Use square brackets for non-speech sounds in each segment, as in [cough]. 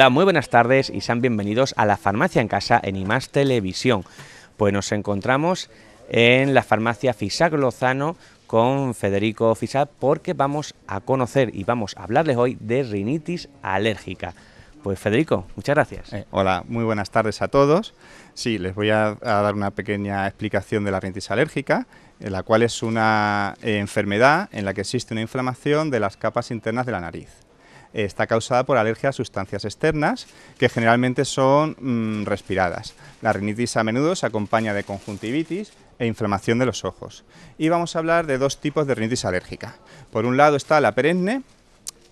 Hola, muy buenas tardes y sean bienvenidos a La Farmacia en Casa en IMAS Televisión. Pues nos encontramos en la farmacia Fisac Lozano con Federico Fisac porque vamos a conocer y vamos a hablarles hoy de rinitis alérgica. Pues Federico, muchas gracias. Eh, hola, muy buenas tardes a todos. Sí, les voy a, dar una pequeña explicación de la rinitis alérgica, la cual es una enfermedad en la que existe una inflamación de las capas internas de la nariz está causada por alergia a sustancias externas, que generalmente son mm, respiradas. La rinitis a menudo se acompaña de conjuntivitis e inflamación de los ojos. Y vamos a hablar de dos tipos de rinitis alérgica. Por un lado está la perenne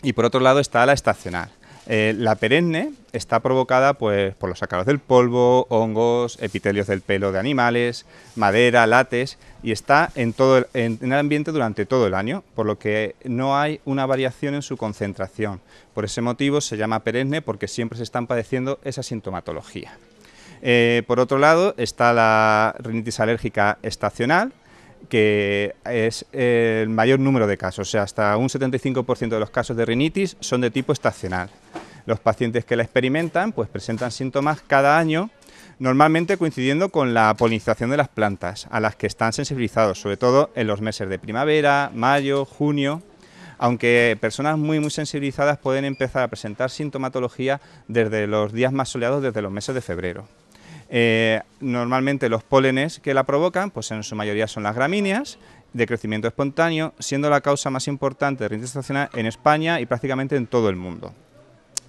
y por otro lado está la estacional. Eh, la perenne está provocada pues, por los ácaros del polvo, hongos, epitelios del pelo de animales, madera, lates y está en, el, ambiente durante todo el año, por lo que no hay una variación en su concentración. Por ese motivo se llama perenne porque siempre se están padeciendo esa sintomatología. Eh, por otro lado está la rinitis alérgica estacional, que es el mayor número de casos, o sea, hasta un 75% de los casos de rinitis son de tipo estacional. Los pacientes que la experimentan pues presentan síntomas cada año normalmente coincidiendo con la polinización de las plantas, a las que están sensibilizados, sobre todo en los meses de primavera, mayo, junio, aunque personas muy muy sensibilizadas pueden empezar a presentar sintomatología desde los días más soleados, desde los meses de febrero. Eh, normalmente los pólenes que la provocan, pues en su mayoría son las gramíneas, de crecimiento espontáneo, siendo la causa más importante de rinitis en España y prácticamente en todo el mundo.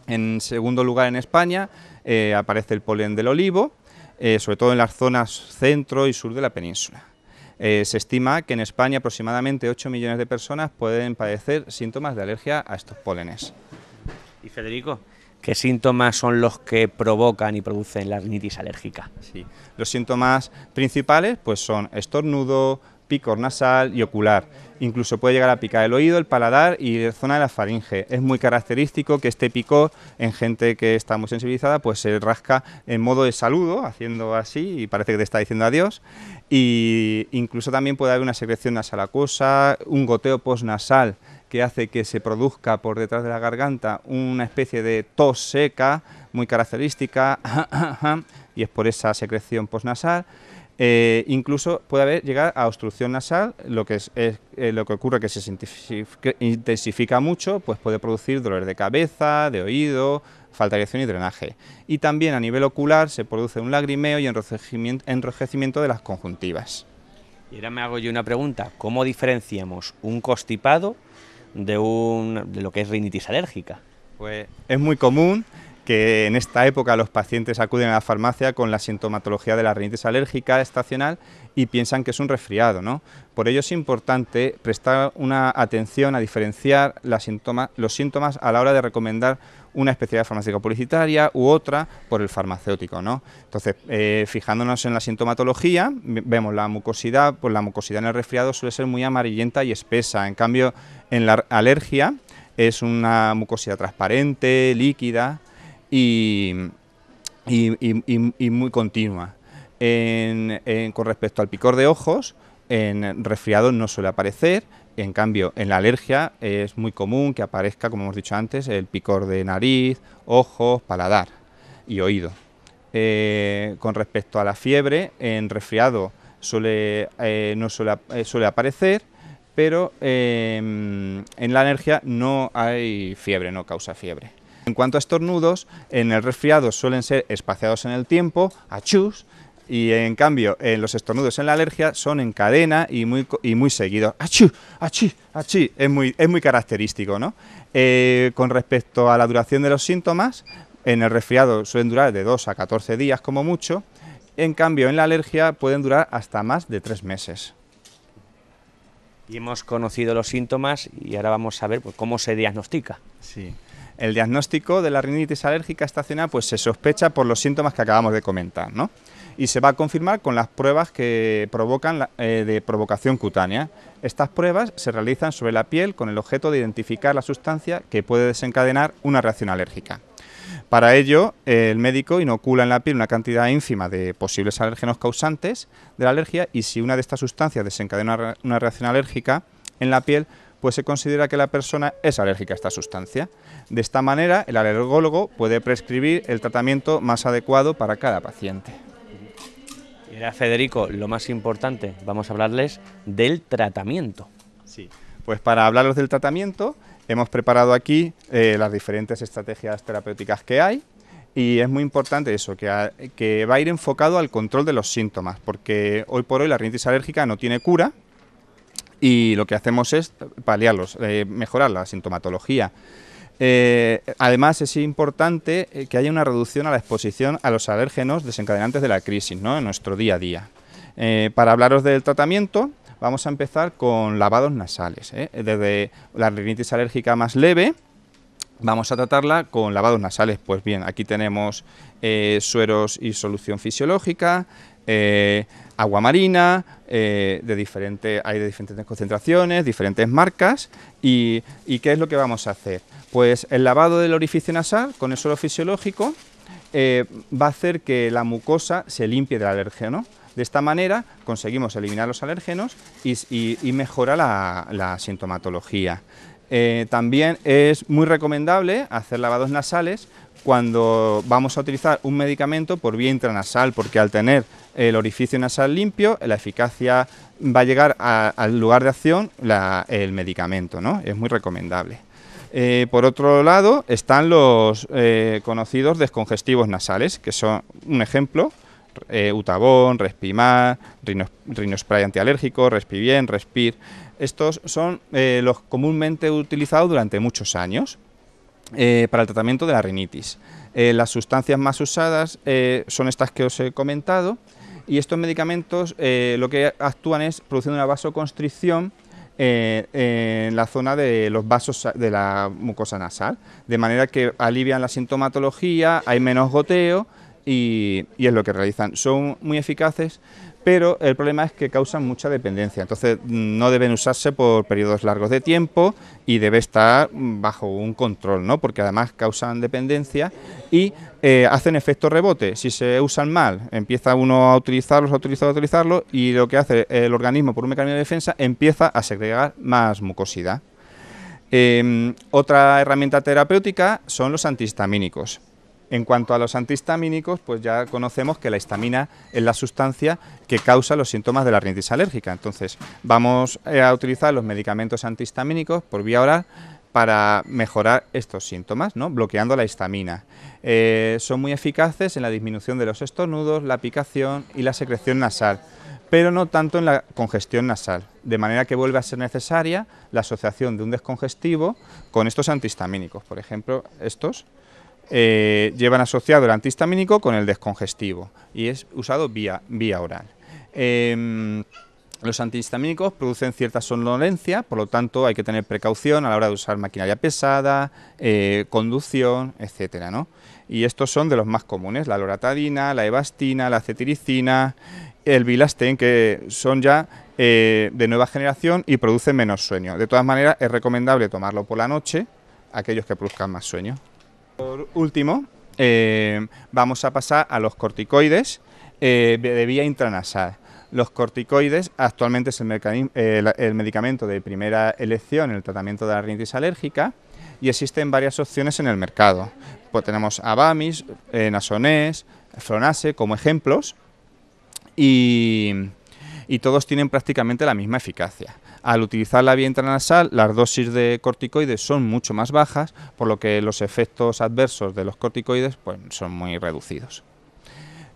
En segundo lugar, en España, eh, aparece el polen del olivo, eh, sobre todo en las zonas centro y sur de la península. Eh, se estima que en España aproximadamente 8 millones de personas pueden padecer síntomas de alergia a estos polenes. ¿Y Federico? ¿Qué síntomas son los que provocan y producen la rinitis alérgica? Sí. Los síntomas principales pues, son estornudo, picor nasal y ocular Incluso puede llegar a picar el oído, el paladar y la zona de la faringe. Es muy característico que este pico en gente que está muy sensibilizada pues se rasca en modo de saludo, haciendo así y parece que te está diciendo adiós. Y incluso también puede haber una secreción nasal acuosa, un goteo postnasal que hace que se produzca por detrás de la garganta una especie de tos seca muy característica [coughs] y es por esa secreción postnasal. Eh, incluso puede haber llegar a obstrucción nasal, lo que, es, eh, lo que ocurre que se intensifica mucho, pues puede producir dolor de cabeza, de oído, falta de acción y drenaje. Y también a nivel ocular se produce un lagrimeo y enrojecimiento, enrojecimiento de las conjuntivas. Y ahora me hago yo una pregunta, ¿cómo diferenciamos un constipado de, un, de lo que es rinitis alérgica? Pues es muy común, que en esta época los pacientes acuden a la farmacia con la sintomatología de la rinitis alérgica estacional y piensan que es un resfriado. Por ello es importante prestar una atención a diferenciar los síntomas a la hora de recomendar una especialidad farmacéutica publicitaria u otra por el farmacéutico. Entonces, eh, fijándonos en la sintomatología, vemos la mucosidad, pues la mucosidad en el resfriado suele ser muy amarillenta y espesa. En cambio, en la alergia es una mucosidad transparente, líquida, y, muy continua. con respecto al picor de ojos, en resfriado no suele aparecer, en cambio en la alergia es muy común que aparezca, como hemos dicho antes, el picor de nariz, ojos, paladar y oído. Eh, con respecto a la fiebre, en resfriado suele, eh, no suele, eh, suele, aparecer, pero em, en la alergia no hay fiebre, no causa fiebre. En cuanto a estornudos, en el resfriado suelen ser espaciados en el tiempo, chus y en cambio en eh, los estornudos en la alergia son en cadena y muy, y muy seguidos. ¡Achú! Es muy, es muy característico, ¿no? Eh, con respecto a la duración de los síntomas, en el resfriado suelen durar de 2 a 14 días como mucho, en cambio en la alergia pueden durar hasta más de tres meses. Y hemos conocido los síntomas y ahora vamos a ver pues, cómo se diagnostica. Sí. El diagnóstico de la rinitis alérgica estacional pues, se sospecha por los síntomas que acabamos de comentar, ¿no? y se va a confirmar con las pruebas que provocan eh, de provocación cutánea. Estas pruebas se realizan sobre la piel con el objeto de identificar la sustancia que puede desencadenar una reacción alérgica. Para ello, el médico inocula en la piel una cantidad ínfima de posibles alérgenos causantes de la alergia y si una de estas sustancias desencadena una reacción alérgica en la piel, pues se considera que la persona es alérgica a esta sustancia. De esta manera, el alergólogo puede prescribir el tratamiento más adecuado para cada paciente. Era Federico, lo más importante, vamos a hablarles del tratamiento. Sí, pues para hablaros del tratamiento hemos preparado aquí eh, las diferentes estrategias terapéuticas que hay y es muy importante eso, que, va a ir enfocado al control de los síntomas, porque hoy por hoy la rinitis alérgica no tiene cura, y lo que hacemos es paliarlos, eh, mejorar la sintomatología. Eh, además, es importante eh, que haya una reducción a la exposición a los alérgenos desencadenantes de la crisis en nuestro día a día. Eh, para hablaros del tratamiento, vamos a empezar con lavados nasales. Desde la rinitis alérgica más leve, vamos a tratarla con lavados nasales. Pues bien, aquí tenemos sueros y solución fisiológica, eh, agua marina, eh, de diferentes, hay de diferentes concentraciones, diferentes marcas. Y, qué es lo que vamos a hacer? Pues el lavado del orificio nasal con el suelo fisiológico eh, va a hacer que la mucosa se limpie del alérgeno. De esta manera conseguimos eliminar los alérgenos y, mejora la, sintomatología. también es muy recomendable hacer lavados nasales cuando vamos a utilizar un medicamento por vía intranasal, porque al tener el orificio nasal limpio, la eficacia va a llegar al lugar de acción el medicamento, ¿no? Es muy recomendable. Eh, por otro lado están los eh, conocidos descongestivos nasales, que son un ejemplo, eh, Utabón, Respimar, Rhinospray antialérgico, Respivien, Respir. Estos son los comúnmente utilizados durante muchos años. Eh, para el tratamiento de la rinitis. Eh, las sustancias más usadas eh, son estas que os he comentado y estos medicamentos lo que actúan es produciendo una vasoconstricción en la zona de los vasos de la mucosa nasal, de manera que alivian la sintomatología, hay menos goteo y es lo que realizan. Son muy eficaces pero el problema es que causan mucha dependencia, entonces no deben usarse por periodos largos de tiempo y debe estar bajo un control, ¿no? porque además causan dependencia y eh, hacen efecto rebote, si se usan mal, empieza uno a utilizarlos, a utilizarlos, a utilizarlos y lo que hace el organismo por un mecanismo de defensa empieza a segregar más mucosidad. Em, otra herramienta terapéutica son los antihistamínicos. En cuanto a los antihistamínicos, pues ya conocemos que la histamina es la sustancia que causa los síntomas de la rinitis alérgica. Entonces, vamos eh, a utilizar los medicamentos antihistamínicos por vía oral para mejorar estos síntomas, ¿no? bloqueando la histamina. Eh, son muy eficaces en la disminución de los estornudos, la picación y la secreción nasal, pero no tanto en la congestión nasal, de manera que vuelve a ser necesaria la asociación de un descongestivo con estos antihistamínicos, por ejemplo, estos eh, llevan asociado el antihistamínico con el descongestivo y es usado vía, oral. Em, los antihistamínicos producen cierta somnolencia, por lo tanto hay que tener precaución a la hora de usar maquinaria pesada, eh, conducción, etcétera, Y estos son de los más comunes, la loratadina, la evastina, la cetiricina, el bilastén, que son ya eh, de nueva generación y producen menos sueño. De todas maneras, es recomendable tomarlo por la noche, aquellos que produzcan más sueño. Por último, eh, vamos a pasar a los corticoides eh, de vía intranasal. Los corticoides actualmente es eh, el, medicamento de primera elección en el tratamiento de la rinitis alérgica y existen varias opciones en el mercado. Pues tenemos Abamis, Nasonés, Flonase como ejemplos y todos tienen prácticamente la misma eficacia al utilizar la vía intranasal, las dosis de corticoides son mucho más bajas, por lo que los efectos adversos de los corticoides pues, son muy reducidos.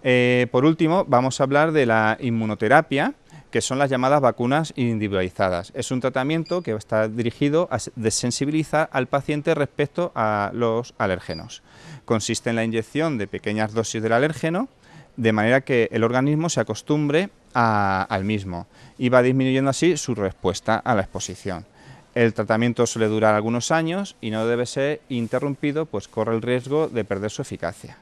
Eh, por último, vamos a hablar de la inmunoterapia, que son las llamadas vacunas individualizadas. Es un tratamiento que está dirigido a desensibilizar al paciente respecto a los alérgenos. Consiste en la inyección de pequeñas dosis del alérgeno, de manera que el organismo se acostumbre al mismo y va disminuyendo así su respuesta a la exposición. El tratamiento suele durar algunos años y no debe ser interrumpido, pues corre el riesgo de perder su eficacia.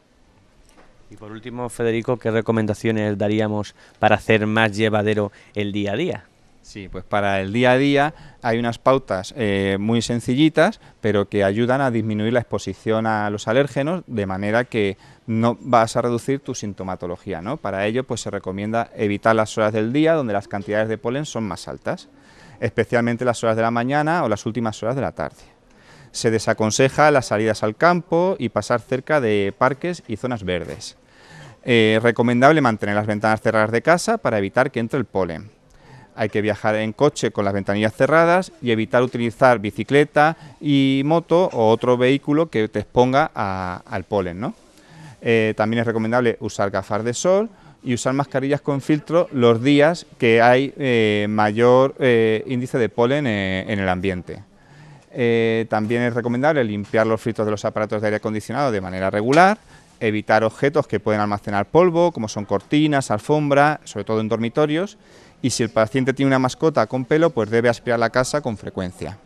Y por último, Federico, ¿qué recomendaciones daríamos para hacer más llevadero el día a día? Sí, pues para el día a día hay unas pautas eh, muy sencillitas, pero que ayudan a disminuir la exposición a los alérgenos, de manera que no vas a reducir tu sintomatología. ¿no? Para ello, pues se recomienda evitar las horas del día donde las cantidades de polen son más altas, especialmente las horas de la mañana o las últimas horas de la tarde. Se desaconseja las salidas al campo y pasar cerca de parques y zonas verdes. Eh, recomendable mantener las ventanas cerradas de casa para evitar que entre el polen hay que viajar en coche con las ventanillas cerradas y evitar utilizar bicicleta y moto o otro vehículo que te exponga al polen. Eh, también es recomendable usar gafas de sol y usar mascarillas con filtro los días que hay eh, mayor eh, índice de polen en el ambiente. también es recomendable limpiar los filtros de los aparatos de aire acondicionado de manera regular, evitar objetos que pueden almacenar polvo, como son cortinas, alfombra, sobre todo en dormitorios, y si el paciente tiene una mascota con pelo, pues debe aspirar la casa con frecuencia.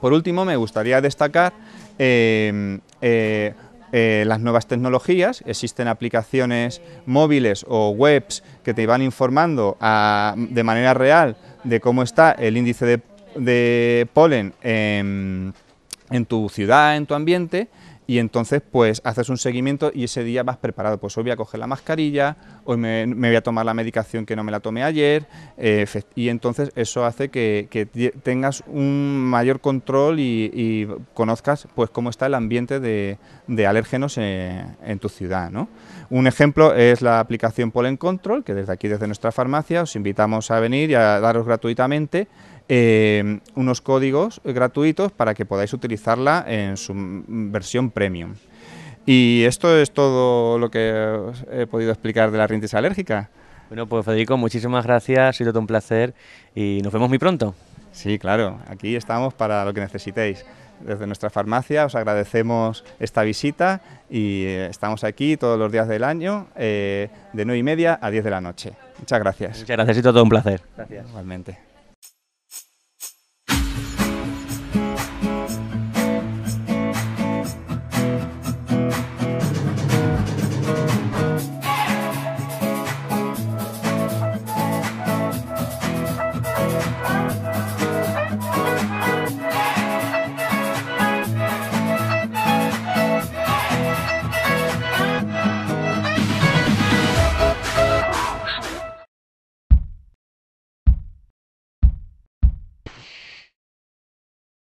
Por último, me gustaría destacar em, eh, eh, las nuevas tecnologías, existen aplicaciones móviles o webs que te van informando ah, de manera real de cómo está el índice de, polen en tu ciudad, en tu ambiente, y entonces pues haces un seguimiento y ese día vas preparado, pues hoy voy a coger la mascarilla, hoy me, voy a tomar la medicación que no me la tomé ayer, eh, y entonces eso hace que, tengas un mayor control y, conozcas pues cómo está el ambiente de, de alérgenos en, tu ciudad. Un ejemplo es la aplicación Polen Control, que desde aquí, desde nuestra farmacia, os invitamos a venir y a daros gratuitamente eh, unos códigos gratuitos para que podáis utilizarla en su versión premium. Y esto es todo lo que he podido explicar de la rinitis alérgica. Bueno, pues Federico, muchísimas gracias, ha sido todo un placer y nos vemos muy pronto. Sí, claro, aquí estamos para lo que necesitéis. Desde nuestra farmacia os agradecemos esta visita y eh, estamos aquí todos los días del año eh, de 9 y media a 10 de la noche. Muchas gracias. Muchas gracias, ha todo un placer. Gracias. Igualmente.